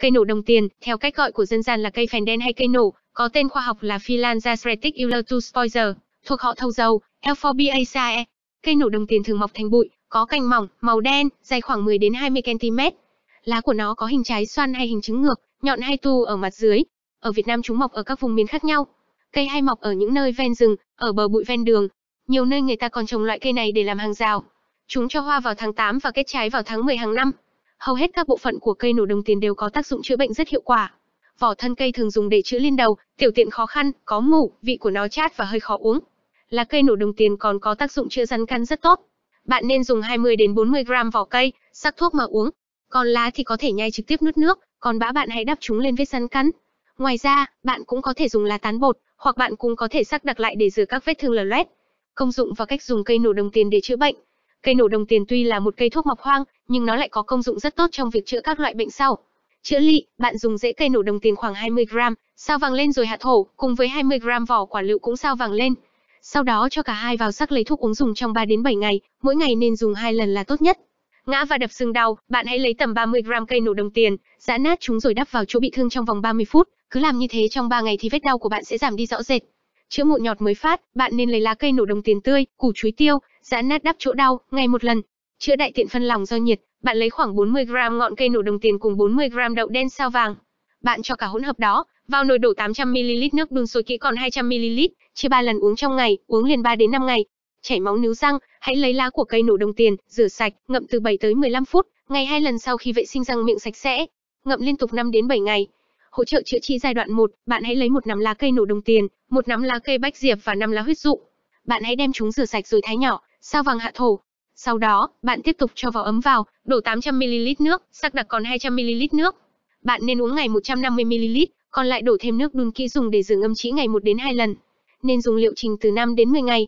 Cây nổ đồng tiền, theo cách gọi của dân gian là cây phèn đen hay cây nổ, có tên khoa học là Phyllanzasretic iulatus poiser, thuộc họ thâu dầu, Euphorbiaceae. Cây nổ đồng tiền thường mọc thành bụi, có cành mỏng, màu đen, dài khoảng 10 đến 20 cm. Lá của nó có hình trái xoan hay hình trứng ngược, nhọn hay tu ở mặt dưới. Ở Việt Nam chúng mọc ở các vùng miền khác nhau. Cây hay mọc ở những nơi ven rừng, ở bờ bụi ven đường. Nhiều nơi người ta còn trồng loại cây này để làm hàng rào. Chúng cho hoa vào tháng 8 và kết trái vào tháng 10 hàng năm. Hầu hết các bộ phận của cây nổ đồng tiền đều có tác dụng chữa bệnh rất hiệu quả. Vỏ thân cây thường dùng để chữa liên đầu, tiểu tiện khó khăn, có mủ, vị của nó chát và hơi khó uống. Lá cây nổ đồng tiền còn có tác dụng chữa rắn cắn rất tốt. Bạn nên dùng 20 đến 40 gram vỏ cây, sắc thuốc mà uống. Còn lá thì có thể nhai trực tiếp nuốt nước, còn bã bạn hãy đắp chúng lên vết rắn cắn. Ngoài ra, bạn cũng có thể dùng lá tán bột, hoặc bạn cũng có thể sắc đặc lại để rửa các vết thương lở loét. Công dụng và cách dùng cây nổ đồng tiền để chữa bệnh. Cây nổ đồng tiền tuy là một cây thuốc mọc hoang, nhưng nó lại có công dụng rất tốt trong việc chữa các loại bệnh sau. Chữa lị, bạn dùng rễ cây nổ đồng tiền khoảng 20 g, sao vàng lên rồi hạ thổ, cùng với 20 g vỏ quả lựu cũng sao vàng lên. Sau đó cho cả hai vào sắc lấy thuốc uống dùng trong 3 đến 7 ngày, mỗi ngày nên dùng hai lần là tốt nhất. Ngã và đập xương đau, bạn hãy lấy tầm 30 g cây nổ đồng tiền, giã nát chúng rồi đắp vào chỗ bị thương trong vòng 30 phút, cứ làm như thế trong 3 ngày thì vết đau của bạn sẽ giảm đi rõ rệt chữa mụn nhọt mới phát, bạn nên lấy lá cây nổ đồng tiền tươi, củ chuối tiêu, giã nát đắp chỗ đau, ngày một lần. Chữa đại tiện phân lỏng do nhiệt, bạn lấy khoảng 40 g ngọn cây nổ đồng tiền cùng 40 g đậu đen sao vàng. Bạn cho cả hỗn hợp đó vào nồi đổ 800 ml nước đun sôi kỹ còn 200 ml, chia 3 lần uống trong ngày, uống liền 3 đến 5 ngày. Chảy máu níu răng, hãy lấy lá của cây nổ đồng tiền, rửa sạch, ngậm từ 7 tới 15 phút, ngày hai lần sau khi vệ sinh răng miệng sạch sẽ. Ngậm liên tục 5 đến 7 ngày. Hỗ trợ chữa trị giai đoạn 1, bạn hãy lấy một nắm lá cây nổ đồng tiền, một nắm lá cây bách diệp và năm lá huyết dụ. Bạn hãy đem chúng rửa sạch rồi thái nhỏ, sao vàng hạ thổ. Sau đó, bạn tiếp tục cho vào ấm vào, đổ 800ml nước, sắc đặc còn 200ml nước. Bạn nên uống ngày 150ml, còn lại đổ thêm nước đun kỹ dùng để rửa ngâm trĩ ngày 1 đến 2 lần. Nên dùng liệu trình từ 5 đến 10 ngày,